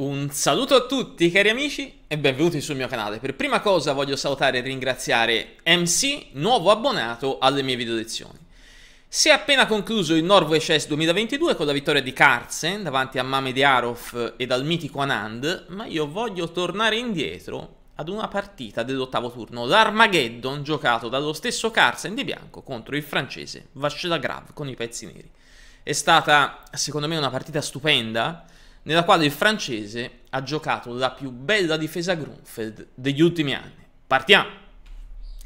Un saluto a tutti cari amici e benvenuti sul mio canale. Per prima cosa voglio salutare e ringraziare MC, nuovo abbonato alle mie video lezioni. Si è appena concluso il Norway Chess 2022 con la vittoria di Carlsen davanti a Mamed Arov e dal mitico Anand, ma io voglio tornare indietro ad una partita dell'ottavo turno, l'Armageddon giocato dallo stesso Carlsen di bianco contro il francese Vachelagrav con i pezzi neri. È stata, secondo me, una partita stupenda, nella quale il francese ha giocato la più bella difesa Grunfeld degli ultimi anni. Partiamo!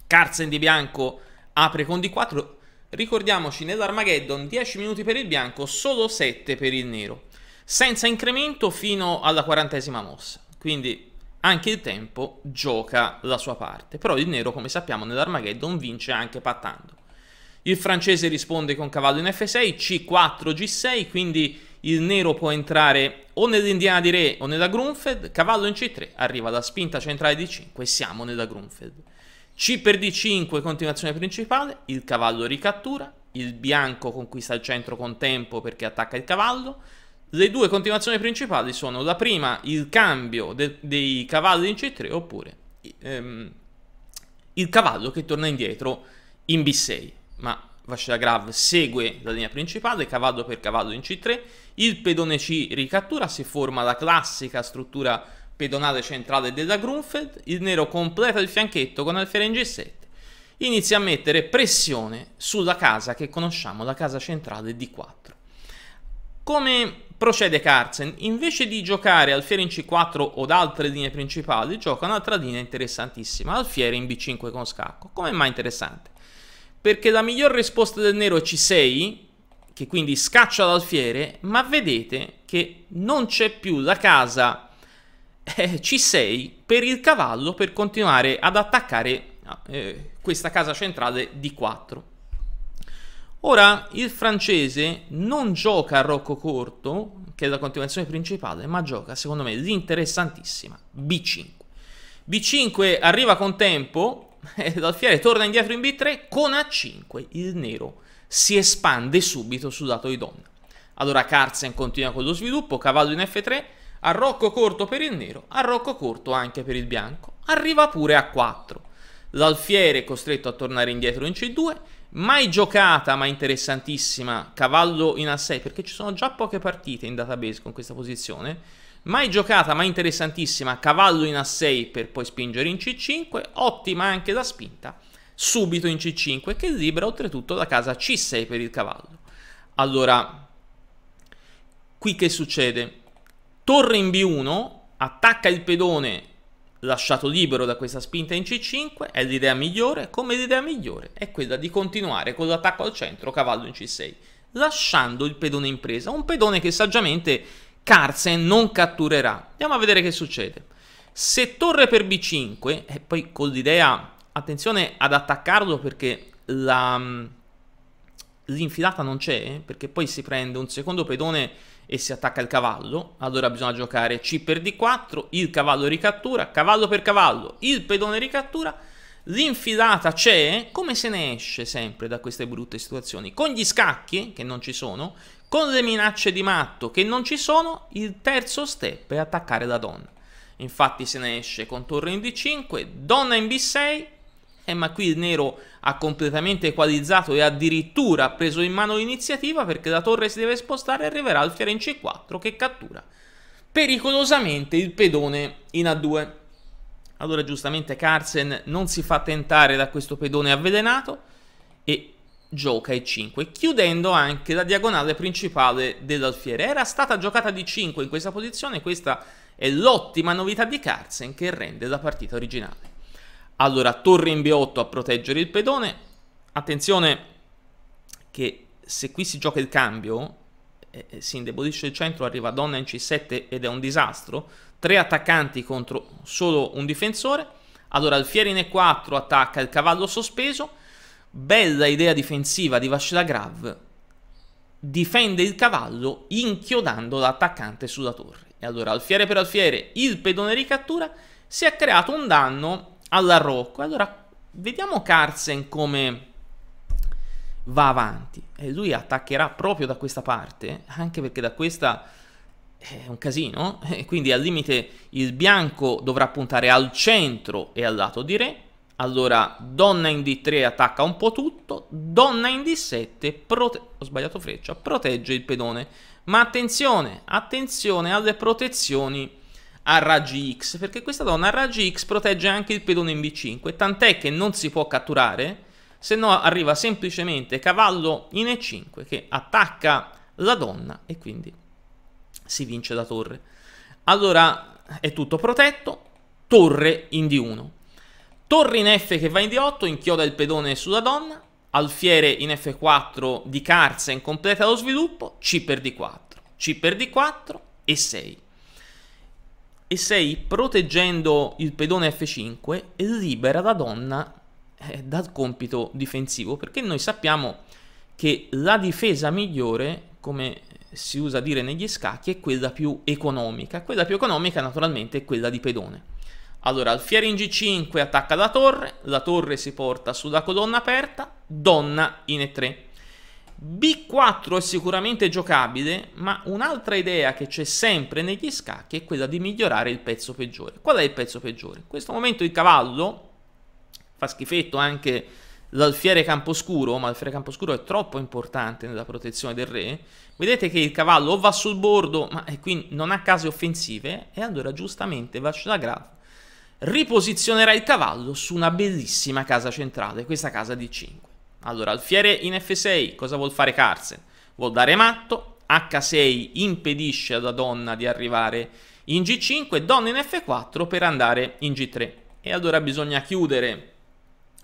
Carzen di bianco apre con D4. Ricordiamoci, nell'Armageddon 10 minuti per il bianco, solo 7 per il nero, senza incremento fino alla quarantesima mossa. Quindi anche il tempo gioca la sua parte. Però il nero, come sappiamo, nell'Armageddon vince anche pattando. Il francese risponde con cavallo in F6, C4, G6, quindi il nero può entrare o nell'indiana di re o nella Grunfeld, cavallo in c3, arriva la spinta centrale di 5, siamo nella Grunfeld. C per d5, continuazione principale, il cavallo ricattura, il bianco conquista il centro con tempo perché attacca il cavallo. Le due continuazioni principali sono la prima, il cambio de dei cavalli in c3, oppure ehm, il cavallo che torna indietro in b6. Ma Vascella Grav segue la linea principale, cavallo per cavallo in C3, il pedone C ricattura, si forma la classica struttura pedonale centrale della Grunfeld, il nero completa il fianchetto con alfiere in G7, inizia a mettere pressione sulla casa che conosciamo, la casa centrale D4. Come procede Carlsen? Invece di giocare alfiere in C4 o da altre linee principali, gioca un'altra linea interessantissima, alfiere in B5 con scacco. Come mai interessante? Perché la miglior risposta del nero è C6, che quindi scaccia l'alfiere, ma vedete che non c'è più la casa eh, C6 per il cavallo per continuare ad attaccare ah, eh, questa casa centrale D4. Ora il francese non gioca a rocco corto, che è la continuazione principale, ma gioca secondo me l'interessantissima B5. B5 arriva con tempo, L'alfiere eh, torna indietro in B3 con A5 il nero si espande subito sul lato di donna. Allora Carlsen continua con lo sviluppo, cavallo in F3, arrocco corto per il nero, arrocco corto anche per il bianco. Arriva pure a 4. L'alfiere è costretto a tornare indietro in C2, mai giocata ma interessantissima, cavallo in A6 perché ci sono già poche partite in database con questa posizione Mai giocata, ma interessantissima, cavallo in A6 per poi spingere in C5, ottima anche la spinta, subito in C5 che libera oltretutto la casa C6 per il cavallo. Allora, qui che succede? Torre in B1, attacca il pedone lasciato libero da questa spinta in C5, è l'idea migliore, come l'idea migliore è quella di continuare con l'attacco al centro, cavallo in C6, lasciando il pedone in presa, un pedone che saggiamente Carsen non catturerà. Andiamo a vedere che succede. Se torre per b5, e poi con l'idea, attenzione ad attaccarlo perché mm, l'infilata non c'è, perché poi si prende un secondo pedone e si attacca il cavallo, allora bisogna giocare c per d4, il cavallo ricattura, cavallo per cavallo, il pedone ricattura, l'infilata c'è, come se ne esce sempre da queste brutte situazioni? Con gli scacchi, che non ci sono, con le minacce di matto che non ci sono, il terzo step è attaccare la donna. Infatti se ne esce con torre in D5, donna in B6, eh, ma qui il nero ha completamente equalizzato e addirittura ha preso in mano l'iniziativa perché la torre si deve spostare e arriverà al fiere in C4 che cattura pericolosamente il pedone in A2. Allora giustamente Carlsen non si fa tentare da questo pedone avvelenato e gioca e5, chiudendo anche la diagonale principale dell'alfiere. Era stata giocata di 5 in questa posizione, questa è l'ottima novità di Carlsen che rende la partita originale. Allora, torre in B8 a proteggere il pedone. Attenzione che se qui si gioca il cambio, eh, eh si indebolisce il centro, arriva donna in C7 ed è un disastro. Tre attaccanti contro solo un difensore. Allora, alfiere in E4 attacca il cavallo sospeso bella idea difensiva di Vachlagrav, difende il cavallo inchiodando l'attaccante sulla torre. E allora alfiere per alfiere il pedone ricattura, si è creato un danno alla all'arrocco. Allora vediamo Carsen come va avanti e lui attaccherà proprio da questa parte, anche perché da questa è un casino, e quindi al limite il bianco dovrà puntare al centro e al lato di re allora, donna in D3 attacca un po' tutto, donna in D7, ho sbagliato freccia, protegge il pedone. Ma attenzione, attenzione alle protezioni a raggi X, perché questa donna a raggi X protegge anche il pedone in B5, tant'è che non si può catturare, se no arriva semplicemente cavallo in E5 che attacca la donna e quindi si vince la torre. Allora è tutto protetto, torre in D1. Torre in F che va in D8, inchioda il pedone sulla donna, alfiere in F4 di Carzen completa lo sviluppo, C per D4, C per D4 e 6. E 6 proteggendo il pedone F5 libera la donna eh, dal compito difensivo, perché noi sappiamo che la difesa migliore, come si usa dire negli scacchi, è quella più economica. Quella più economica naturalmente è quella di pedone. Allora, alfiere in G5 attacca la torre, la torre si porta sulla colonna aperta, donna in E3. B4 è sicuramente giocabile, ma un'altra idea che c'è sempre negli scacchi è quella di migliorare il pezzo peggiore. Qual è il pezzo peggiore? In questo momento il cavallo, fa schifetto anche l'alfiere camposcuro, ma l'alfiere camposcuro è troppo importante nella protezione del re. Vedete che il cavallo o va sul bordo, ma e quindi non ha case offensive, e allora giustamente Vaclagrav riposizionerà il cavallo su una bellissima casa centrale, questa casa di 5. Allora, alfiere in F6, cosa vuol fare Carsen? Vuol dare matto, H6 impedisce alla donna di arrivare in G5, donna in F4 per andare in G3. E allora bisogna chiudere,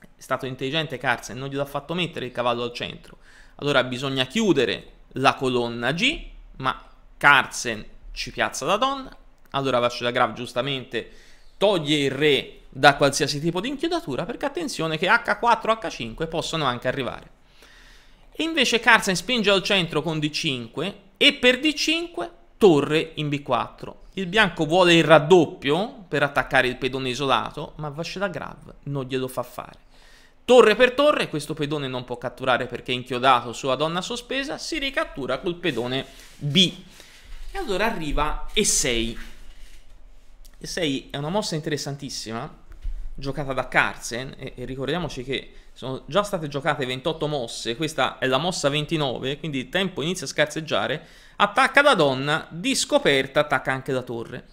è stato intelligente Carsen, non gliel'ha fatto mettere il cavallo al centro. Allora bisogna chiudere la colonna G, ma Carsen ci piazza la donna, allora Vascilagrav giustamente toglie il re da qualsiasi tipo di inchiodatura perché attenzione che H4 H5 possono anche arrivare. E invece Carsen spinge al centro con D5 e per D5 torre in B4. Il bianco vuole il raddoppio per attaccare il pedone isolato, ma vasce Vascela Grav non glielo fa fare. Torre per torre, questo pedone non può catturare perché è inchiodato sulla donna sospesa, si ricattura col pedone B. E allora arriva E6. E 6 è una mossa interessantissima, giocata da Carsen, e, e, ricordiamoci che sono già state giocate 28 mosse, questa è la mossa 29, quindi il tempo inizia a scarseggiare, attacca da donna, di scoperta attacca anche da torre.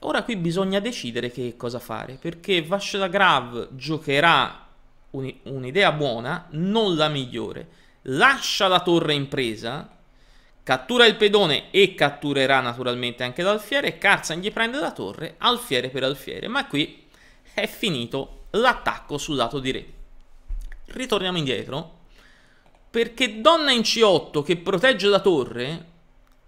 Ora qui bisogna decidere che cosa fare, perché Grav giocherà un'idea buona, non la migliore, lascia la torre in presa, Cattura il pedone e catturerà naturalmente anche l'alfiere. Karzan gli prende la torre, alfiere per alfiere. Ma qui è finito l'attacco sul lato di re. Ritorniamo indietro. Perché donna in C8 che protegge la torre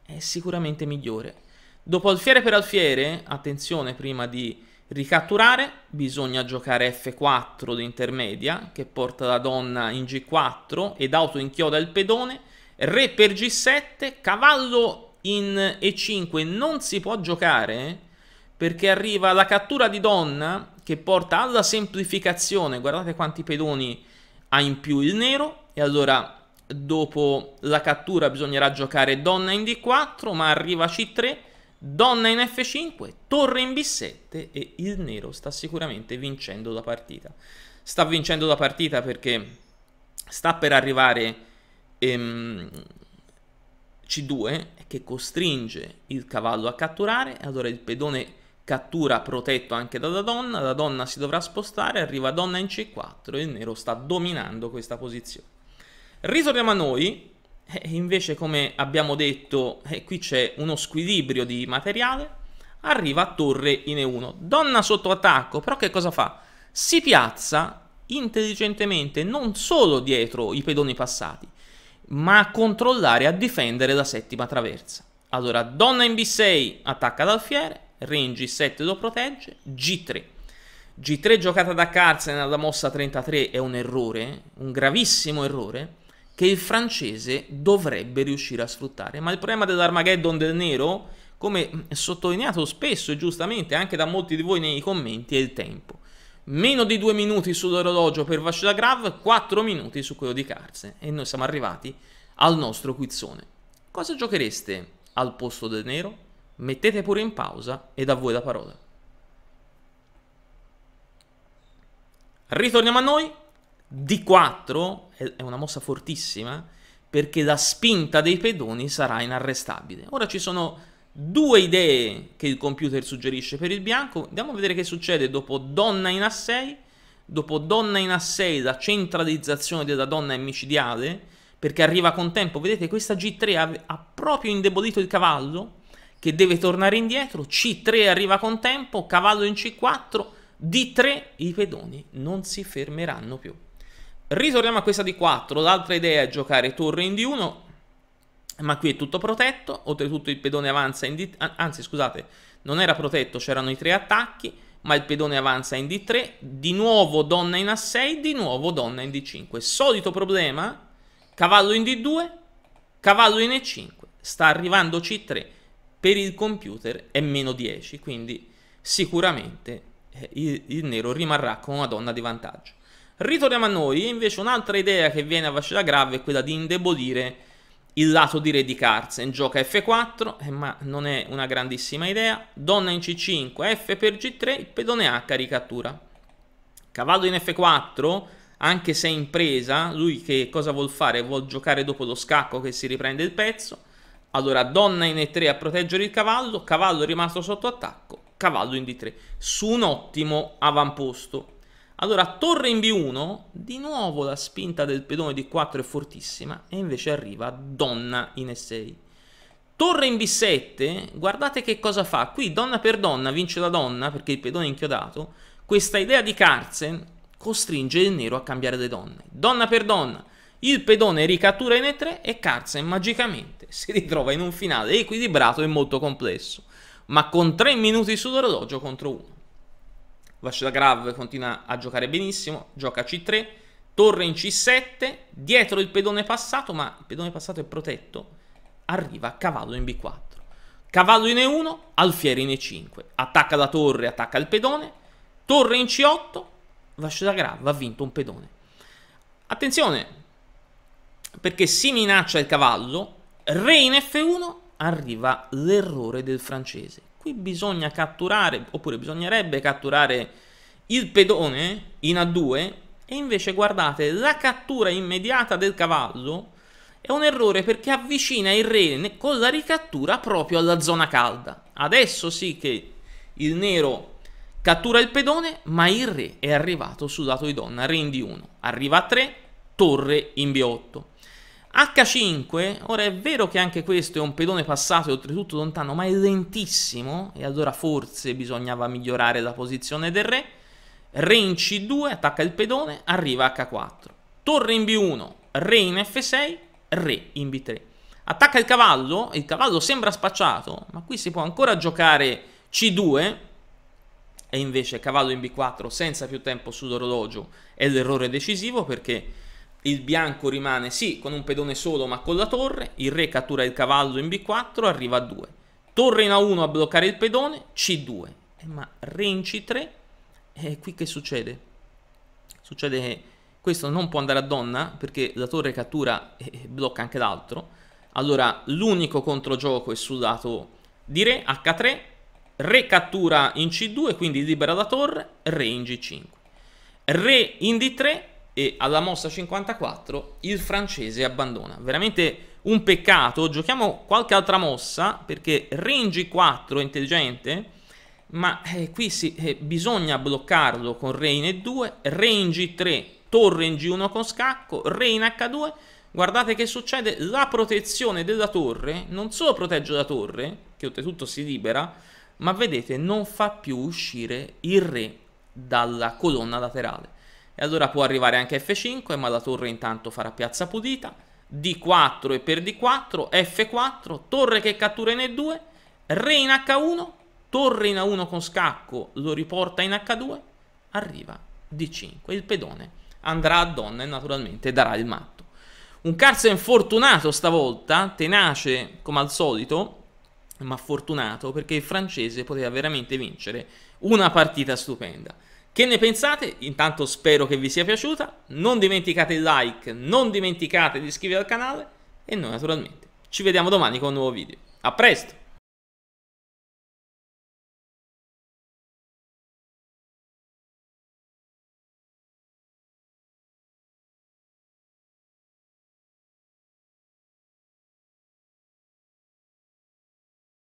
è sicuramente migliore. Dopo alfiere per alfiere, attenzione prima di ricatturare, bisogna giocare F4 d'intermedia che porta la donna in G4 ed auto inchioda il pedone Re per G7, cavallo in E5 non si può giocare perché arriva la cattura di donna che porta alla semplificazione. Guardate quanti pedoni ha in più il nero e allora dopo la cattura bisognerà giocare donna in D4 ma arriva C3 donna in F5, torre in B7 e il nero sta sicuramente vincendo la partita. Sta vincendo la partita perché sta per arrivare ehm, C2 che costringe il cavallo a catturare, allora il pedone cattura protetto anche dalla donna, la donna si dovrà spostare, arriva donna in C4 e il nero sta dominando questa posizione. Ritorniamo a noi, e invece come abbiamo detto eh, qui c'è uno squilibrio di materiale, arriva a torre in E1, donna sotto attacco, però che cosa fa? Si piazza intelligentemente non solo dietro i pedoni passati, ma a controllare e a difendere la settima traversa. Allora, donna in B6 attacca ad Alfiere, re 7 lo protegge, G3. G3 giocata da Carlsen alla mossa 33 è un errore, un gravissimo errore, che il francese dovrebbe riuscire a sfruttare. Ma il problema dell'Armageddon del nero, come sottolineato spesso e giustamente anche da molti di voi nei commenti, è il tempo meno di due minuti sull'orologio per Grav, 4 minuti su quello di Carse e noi siamo arrivati al nostro quizzone. Cosa giochereste al posto del nero? Mettete pure in pausa e da voi la parola. Ritorniamo a noi. D4 è una mossa fortissima perché la spinta dei pedoni sarà inarrestabile. Ora ci sono due idee che il computer suggerisce per il bianco. Andiamo a vedere che succede dopo donna in A6. Dopo donna in A6 la centralizzazione della donna è micidiale perché arriva con tempo. Vedete questa G3 ha, ha proprio indebolito il cavallo che deve tornare indietro. C3 arriva con tempo, cavallo in C4, D3 i pedoni non si fermeranno più. Ritorniamo a questa D4, l'altra idea è giocare torre in D1, ma qui è tutto protetto, oltretutto il pedone avanza in D3, anzi scusate, non era protetto, c'erano i tre attacchi, ma il pedone avanza in D3, di nuovo donna in A6, di nuovo donna in D5. Solito problema, cavallo in D2, cavallo in E5, sta arrivando C3, per il computer è meno 10, quindi sicuramente eh, il, il nero rimarrà con una donna di vantaggio. Ritorniamo a noi, invece un'altra idea che viene a vascella grave è quella di indebolire il lato di re di Carsen, gioca F4, eh, ma non è una grandissima idea, donna in C5, F per G3, pedone H ricattura. Cavallo in F4, anche se in presa, lui che cosa vuol fare? Vuol giocare dopo lo scacco che si riprende il pezzo, allora donna in E3 a proteggere il cavallo, cavallo rimasto sotto attacco, cavallo in D3, su un ottimo avamposto. Allora, torre in B1, di nuovo la spinta del pedone di 4 è fortissima e invece arriva donna in E6. Torre in B7, guardate che cosa fa. Qui donna per donna vince la donna perché il pedone è inchiodato. Questa idea di Carzen costringe il nero a cambiare le donne. Donna per donna. Il pedone ricattura in E3 e Carzen magicamente si ritrova in un finale equilibrato e molto complesso, ma con 3 minuti sull'orologio contro 1. Grav continua a giocare benissimo, gioca C3, torre in C7, dietro il pedone passato, ma il pedone passato è protetto, arriva cavallo in B4. Cavallo in E1, alfiere in E5, attacca la torre, attacca il pedone, torre in C8, Grav ha vinto un pedone. Attenzione, perché si minaccia il cavallo, re in F1, arriva l'errore del francese. Qui bisogna catturare, oppure bisognerebbe catturare il pedone in A2 e invece guardate la cattura immediata del cavallo è un errore perché avvicina il re con la ricattura proprio alla zona calda. Adesso sì che il nero cattura il pedone, ma il re è arrivato sul lato di donna, re in D1, arriva a 3, torre in B8. H5, ora è vero che anche questo è un pedone passato e oltretutto lontano, ma è lentissimo e allora forse bisognava migliorare la posizione del re. Re in C2, attacca il pedone, arriva H4. Torre in B1, re in F6, re in B3. Attacca il cavallo, il cavallo sembra spacciato, ma qui si può ancora giocare C2 e invece cavallo in B4 senza più tempo sull'orologio è l'errore decisivo perché il bianco rimane sì con un pedone solo ma con la torre, il re cattura il cavallo in b4, arriva a 2. Torre in a1 a bloccare il pedone, c2. Eh, ma re in c3, eh, qui che succede? Succede che questo non può andare a donna perché la torre cattura e blocca anche l'altro. Allora l'unico controgioco è sul lato di re, h3, re cattura in c2, quindi libera la torre, re in g5. Re in d3, e alla mossa 54 il francese abbandona. Veramente un peccato, giochiamo qualche altra mossa perché Ring 4 è intelligente, ma eh, qui sì, eh, bisogna bloccarlo con Re in E2, Re 3 Torre in G1 con scacco, Re in H2. Guardate che succede, la protezione della torre non solo protegge la torre, che oltretutto si libera, ma vedete non fa più uscire il Re dalla colonna laterale e allora può arrivare anche F5 ma la torre intanto farà piazza pulita D4 e per D4 F4 torre che cattura in E2 re in H1 torre in A1 con scacco lo riporta in H2 arriva D5 il pedone andrà a donna e naturalmente darà il matto un Carlsen fortunato stavolta tenace come al solito ma fortunato perché il francese poteva veramente vincere una partita stupenda che ne pensate? Intanto spero che vi sia piaciuta, non dimenticate il like, non dimenticate di iscrivervi al canale e noi naturalmente ci vediamo domani con un nuovo video. A presto!